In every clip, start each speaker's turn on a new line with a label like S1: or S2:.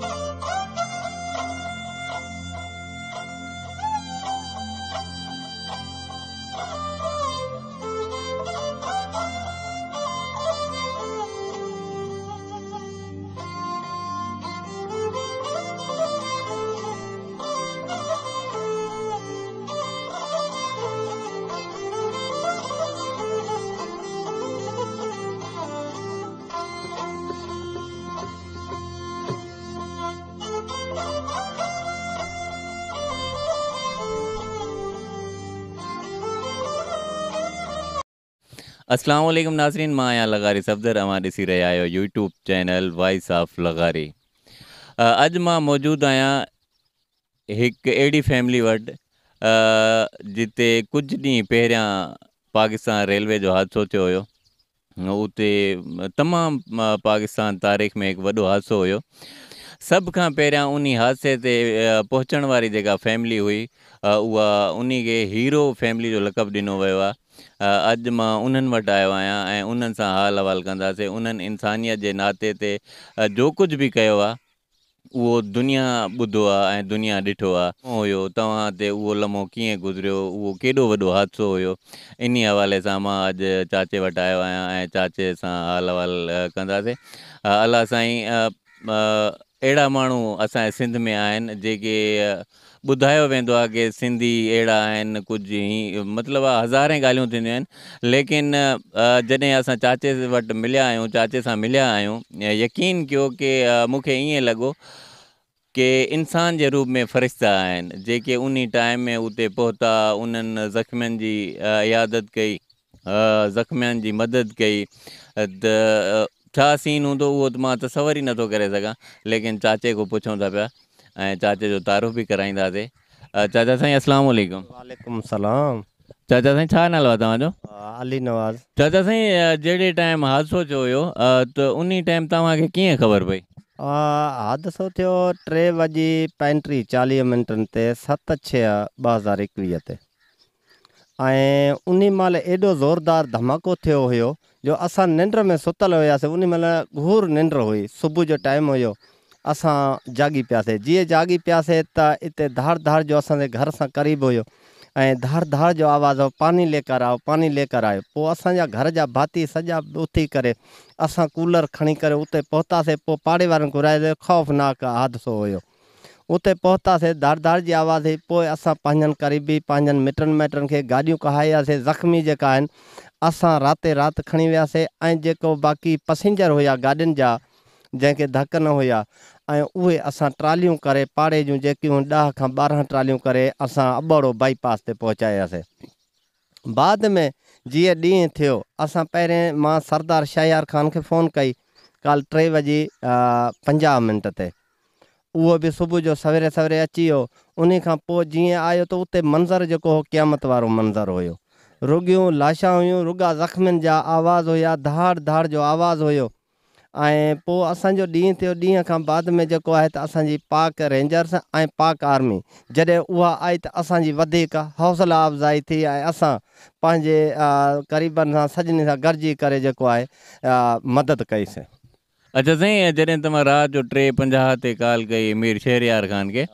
S1: Thank you.
S2: वालेकुम नाजरीन माया लगारी सफदर हमारे रहे आयो यूट्यूब चैनल वॉइस ऑफ लगारी अज मैं मौजूद आया एक अहिड़ी फैमिली वटि जिते कुछ ॾींहं पहिरियां पाकिस्तान रेलवे जो हादसों थियो हो उते तमाम पाकिस्तान तारीख़ में एक वो हादसो हो सब का पहिरियां उन्हीं हादसे से पहुचण वाली जेका फैमिली हुई उन्हीं उन हीरो फैमिली जो लक़ब दिनों वो आहे अॼु मां उन्हनि वटि आयो आहियां ऐं उन्हनि सां हालु अहिवाल कंदासीं उन्हनि इंसानियत जे नाते ते जो कुझु बि कयो आहे उहो दुनिया ॿुधो आहे ऐं दुनिया ॾिठो आहे तव्हां ते उहो लम्हो कीअं गुज़रियो उहो केॾो वॾो हादिसो हुयो इन हवाले सां मां अॼु चाचे वटि आयो आहियां ऐं चाचे सां हाल अहिवाल कंदासीं अला साईं अहिड़ा माण्हू असांजे सिंध में आहिनि जेके बुधा वेंदो आहे की सिंधी अहिड़ा आहिनि कुझु ई मतिलबु हज़ारे ॻाल्हियूं लेकिन जैसे अस चाचे वटि मिलिया आहियूं चाचे से मिलिया आहियूं यकीन कयो कि मुख्य ईअं लॻो की इंसान के रूप में फ़रिश्ता आहिनि जेके उन टाइम में उते पहुता उन्हनि ज़ख़्मियुनि जी इयादत कई ज़ख़्मियुनि की मदद कई सीन हूंदो उहो त मां तसवर ई नथो लेकिन चाचे को पुछूं था पिया ऐं चाचे जो तारुफ़ भी बि से चाचा साईं असलाम वालेकुम सलाम चाचा साईं छा नालो आहे तव्हांजो अली नवाज़ चाचा साईं जहिड़े टाइम हादसो थियो हो तो उन टाइम तव्हांखे कीअं ख़बर पई
S1: हादसो थियो टे बजे पंटीह चालीह मिंटनि ते सत छह ॿ हज़ार एकवीह ते ऐं उन महिल एॾो ज़ोरदार धमाको थियो हो जो असां निंड में सुतल हुयासीं उन महिल घूर निंड हुई सुबुह जो टाइम हो असां जागी पियासीं जीअं जागी पियासीं त हिते धार धार जो असर घर सां क़रीब हो धार धार जो आवाज़ हो पानी लेकर आओ पानी लेकर आयो पोइ असांजा घर जा भाती सॼा उथी कर अस कूलर खी करे उते पहुतासीं पोइ पाड़े वारनि घुराए ख़ौफ़नाक हादसों हुयो उते पहुतासीं धार धार की आवाज़ हुई पोइ असां क़रीबी पंहिंजनि मिटनि माइटनि खे गाॾियूं कहायासीं ज़ख़्मी जेका अस असां रात खी खणी जो बाक़ी पसेंजर हुया गाॾियुनि जा जैके धकु न हुया ऐं उहे असां पाड़े जो जेकियूं ॾह खां ॿारहं ट्रालियूं अस असां अबड़ो बाईपास ते बाद में जीअं ॾींहुं थियो असां पहिरें मां सरदार शाहयार ख़ान के फ़ोन कई कल टे वॼी पंजा मिंट ते उहो बि सुबुह जो सवेरे सवेरे अची वियो उन खां पोइ जीअं आयो त उते मंजर जेको हो क़यामत वारो मंज़रु हुयो रुगियूं लाशां हुयूं रुॻा ज़ख़्मनि जा आवाज़ हुया धाड़ धाड़ जो आवाज़ु हुयो ऐं पोइ असांजो ॾींहुं थियो बाद में जेको आहे पाक रेंजर्स पाक आर्मी जॾहिं उहा आई तो असांजी हौसला अफ़ज़ाई थी ऐं असां से क़रीबनि सां सभिनी सां गॾिजी मदद कईसीं
S2: अच्छा सही जैसे तव्हां राति जो टे पंजाह ते कॉल कई मीर शहरयार ख़ान के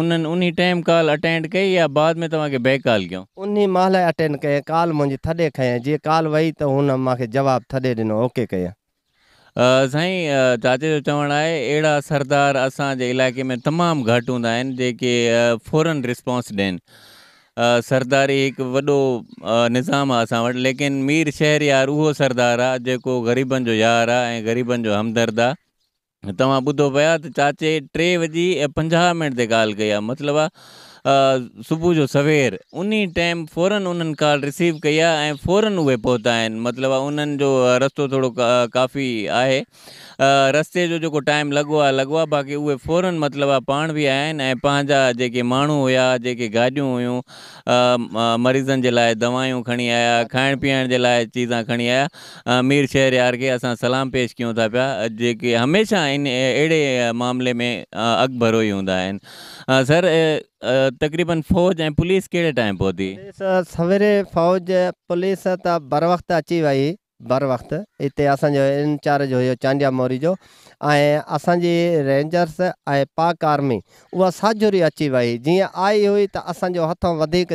S2: उन टाइम कॉल अटेंड कई या बाद में तव्हांखे बैक कॉल कयूं
S1: उन अटेंड कयईं कॉल मुझे थॾे खयईं जीअं कॉल वही तो हुन जवाब थदे दिनों ओके कयईं
S2: साईं चाचे जो चवणु आहे अहिड़ा सरदार असांजे इलाइक़े में तमामु घटि हूंदा आहिनि जेके फौरन रिस्पोंस ॾियनि सरदारी हिकु वॾो निज़ाम आहे असां वटि लेकिन मीर शहर यार उहो सरदार आहे जेको ग़रीबनि जो यार आहे ऐं ग़रीबनि जो हमदर्द आहे तव्हां ॿुधो पिया त चाचे टे बजे पंजाह मिंट ते ॻाल्हि कई आहे मतिलबु सुबुह जो सवेर उन्हीं टाइम फ़ौरन उन्हनि कॉल रिसीव कई आहे फ़ौरन उहे पहुता आहिनि मतिलबु उन्हनि जो रस्तो थोरो काफ़ी आहे रस्ते जो जेको टाइम लगो आहे लॻो आहे बाक़ी उहे फ़ौरन मतिलबु आहे पाण बि आया आहिनि ऐं पंहिंजा जेके माण्हू हुया जेके गाॾियूं हुयूं मरीज़नि जे आया खाण पीण के लिए चीजा खणी आया मीर शहर यार के असां सलाम पेश कयूं था पिया जेके हमेशह इन अड़े मामले में अग भरो हूंदा आहिनि सर तकरीबन फौज ऐं पुलिस केड़े टाइम पहुती
S1: सवेरे फौज पुलिस त बर वक्त अची वई बर वक़्तु हिते असांजो इंचार्ज हो चांडिया मोरी जो ऐं असांजी रेंजर्स ए पाक आर्मी वह साजुरी अची वही जी आई हुई तो असो हथों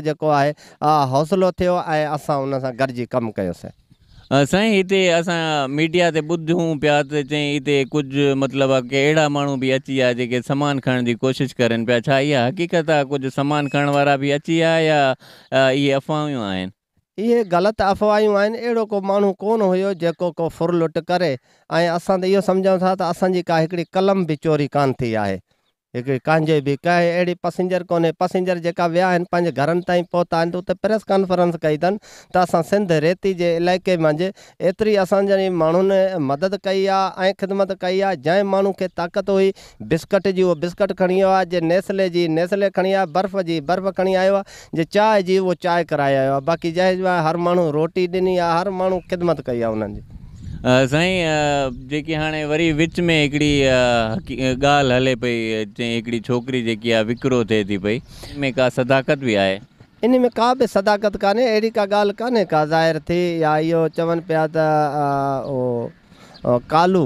S1: जो है हौसलो थियो असा उन गरजी कम कमु
S2: साईं इतने अस मीडिया से ॿुधूं पे त चई हिते कुझु मतिलबु आहे की अहिड़ा माण्हू बि अची विया सामान खणण जी कोशिशि करनि पिया छा इहा हक़ीक़त आहे कुझु सामान खणण वारा अची विया या ये अफ़वायूं आहिनि
S1: इहे ग़लति अफ़वायूं आहिनि अहिड़ो को मू को हुयो जो को फुरलुट करे ऐं असां त इहो था त का कलम भी चोरी कान थी आहे એ કે કાંજે બી કાહે એડી પાસेंजर કોને પાસेंजर જેકા વયા હે પંજે ઘરન તઈ પહોંચતા તો પ્રેસ કોન્ફરન્સ કઈ તન તાસા સિંધ રેતી જે इलाके માંજે એટરી આસા જની માણોને મદદ કઈયા એ ખidmat કઈયા જય માનું કે તાકત હોઈ બિસ્કટ જી વો બિસ્કટ ખણીવા જે નેસલે જી નેસલે ખણીયા બરફ જી બરફ કણી આયોા જે ચા જી વો ચા કરાયા બાકી જય હર માનું રોટી દની આ હર માનું ખidmat કઈયા ઉનનજી
S2: साईं जेकी हाणे वरी विच में हिकिड़ी ॻाल्हि हले पई चई हिकिड़ी छोकिरी जेकी आहे थी पई में का सदाकत बि आहे
S1: इन में का बि सदाकत कान्हे अहिड़ी का ॻाल्हि कान्हे का ज़ाहिर थी या इहो चवनि पिया त कालू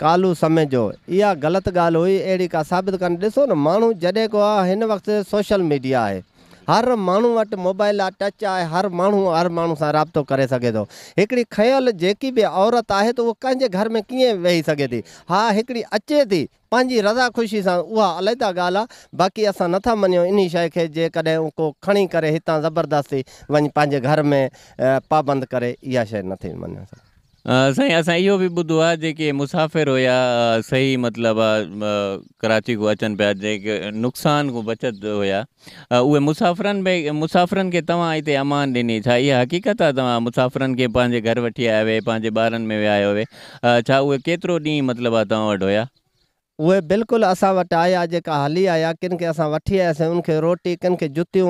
S1: कालू समेझो इहा ग़लति ॻाल्हि हुई अड़ी का साबित कान ॾिसो न मू जॾहिं को वक्त सोशल मीडिया है हर माण्हू वटि मोबाइल आहे टच आहे हर माण्हू हर माण्हू रो राबितो करे सघे थो हिकिड़ी खयल जेकी बि औरत आहे तो वो कंहिंजे घर में कीअं वेही सघे थी हा हिकिड़ी अचे थी पंहिंजी रज़ा ख़ुशी से उहा अलॻि ॻाल्हि आहे बाक़ी असां नथा मञूं इन शइ खे जेकॾहिं को खणी ज़बरदस्ती वञी घर में पाबंद कर इहा शइ नथी मञूं
S2: साईं असां इहो बि ॿुधो आहे जेके मुसाफ़िर हुया सही मतिलबु कराची को अचन पे जेके नुक़सान को बचत हुया उहे मुसाफ़िरनि में मुसाफ़िरनि के तव्हां हिते अमान ॾिनी छा इहा हक़ीक़त आ तव्हां के खे घर वी आया हुआ पंहिंजे में विया हुआ छा उहे केतिरो ॾींहुं मतिलबु आहे तव्हां
S1: उहे बिल्कुलु असां वटि आया जेका हली आया किन खे असां वठी आयासीं उनखे रोटी किन खे जुतियूं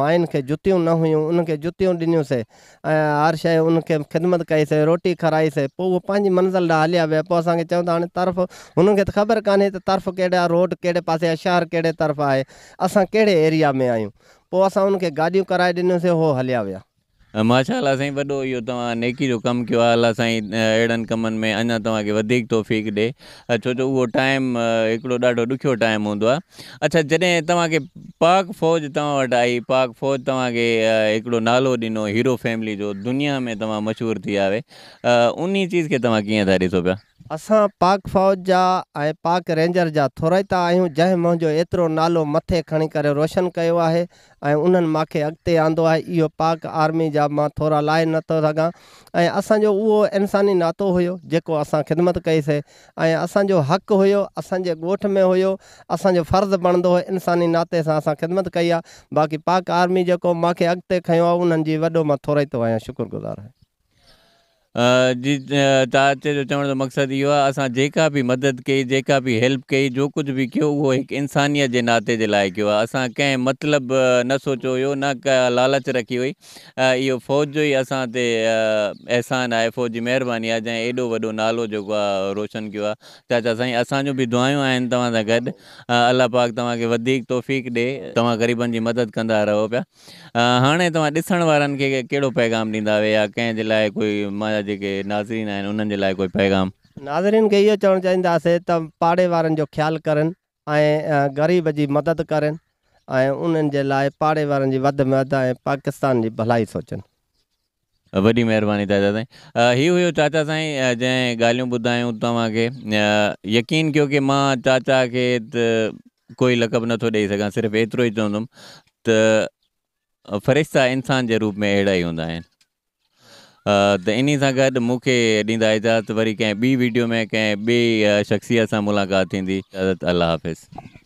S1: माइनि खे जुतियूं न हुयूं उनखे जुतियूं ॾिनियूंसीं ऐं हर शइ उनखे ख़िदमत कईसीं रोटी खाराईसीं पोइ उहो पंहिंजी मंज़िल ॾांहुं हलिया विया पोइ असांखे चऊं था हाणे तरफ़ हुननि खे त ख़बर कान्हे त तर्फ कहिड़ा रोड कहिड़े पासे आहे शहर कहिड़े तरफ़ आहे असां कहिड़े एरिया में आहियूं पोइ असां उनखे गाॾियूं कराए ॾिनियूंसीं उहो हलिया विया
S2: माशा अला साईं वॾो इहो तव्हां नेकी जो कमु कयो अला साईं अहिड़नि कमनि में अञा तव्हांखे वधीक तौफ़ीक छो जो उहो टाइम हिकिड़ो ॾाढो टाइम हूंदो आहे अच्छा जॾहिं तव्हांखे पाक फ़ौज तव्हां आई पाक फ़ौज तव्हांखे हिकिड़ो नालो ॾिनो हीरो फैमिली जो दुनिया में तव्हां मशहूर थी विया उन्हीं चीज़ के तव्हां कीअं था ॾिसो पिया
S1: अस पाक फ़ौज जहा पाक रेंजर जहा थोरा ई था आहियूं जंहिं नालो मथे खणी कर रोशन कयो आहे ऐं उन्हनि आंदो आहे इहो पाक आर्मी जहाँ थोड़ा थोरा नो नथो सघां इंसानी नातो हुयो जेको असां ख़िदमत कई से असो हक हुयो असांजे में हुयो असांजो फ़र्ज़ु बणंदो इंसानी नाते सां असां ख़िदमत कई है बाक़ी पाक आर्मी जो अगत अॻिते खयो आहे उन्हनि आया वॾो मां थोरा शुक्रगुज़ार आहियां
S2: जी तव्हां जो चवण मकसद मक़सदु इहो आहे जेका बि मदद कई जेका बि हेल्प कई जो कुछ भी कयो वो एक इंसानियत के नाते जे लाइ कयो आहे असां कंहिं मतलब, न सोचो हुयो न लालच रखी हुई यो फ़ौज जो ई असां ते अहसान फ़ौज की महिरबानी आहे जंहिं एॾो वॾो नालो जेको रोशन किया आहे चाचा साईं असांजूं बि दुआऊं आहिनि तव्हां पाक तक वधीक दे ॾे तव्हां ग़रीबनि मदद कंदा रहो पिया हाणे तव्हां ॾिसण वारनि खे पैगाम ॾींदा हुआ कंहिं कोई अॼु जेके नाज़रीन आहिनि उन्हनि जे लाइ कोई पैगाम
S1: नाज़रीन खे इहो चवणु चाहींदासीं त पाड़े वारनि जो ख़्यालु करनि ऐं ग़रीब जी मदद करनि ऐं उन्हनि जे लाइ पाड़े वारनि जी वधि में वधि ऐं पाकिस्तान जी भलाई सोचनि
S2: वॾी महिरबानी चाचा साईं हीउ हुयो चाचा साईं जंहिं ॻाल्हियूं ॿुधायूं तव्हांखे यकीन कयो की मां चाचा खे त कोई लक़ब नथो ॾेई सघां सिर्फ़ु एतिरो ई चवंदुमि त फ़रिश्ता इंसान जे रूप में अहिड़ा ई हूंदा आहिनि त इन सां गॾु मूंखे इजाज़त वरी कें बी वीडियो में कें ॿिए शख़्सियत सां मुलाक़ात थींदी अलाह हाफ़िज़